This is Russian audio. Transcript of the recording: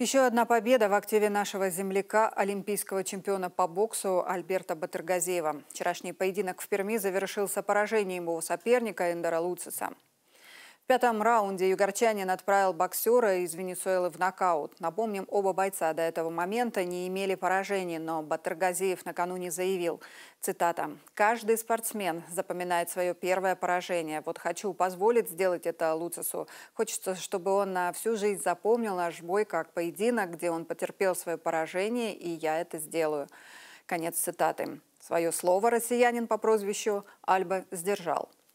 Еще одна победа в активе нашего земляка, олимпийского чемпиона по боксу Альберта Батыргазеева. Вчерашний поединок в Перми завершился поражением его соперника Эндера Луциса. В пятом раунде югорчанин отправил боксера из Венесуэлы в нокаут. Напомним, оба бойца до этого момента не имели поражений, но Батаргазиев накануне заявил, цитата, «Каждый спортсмен запоминает свое первое поражение. Вот хочу позволить сделать это Луцису. Хочется, чтобы он на всю жизнь запомнил наш бой как поединок, где он потерпел свое поражение, и я это сделаю». Конец цитаты. Свое слово россиянин по прозвищу Альба сдержал.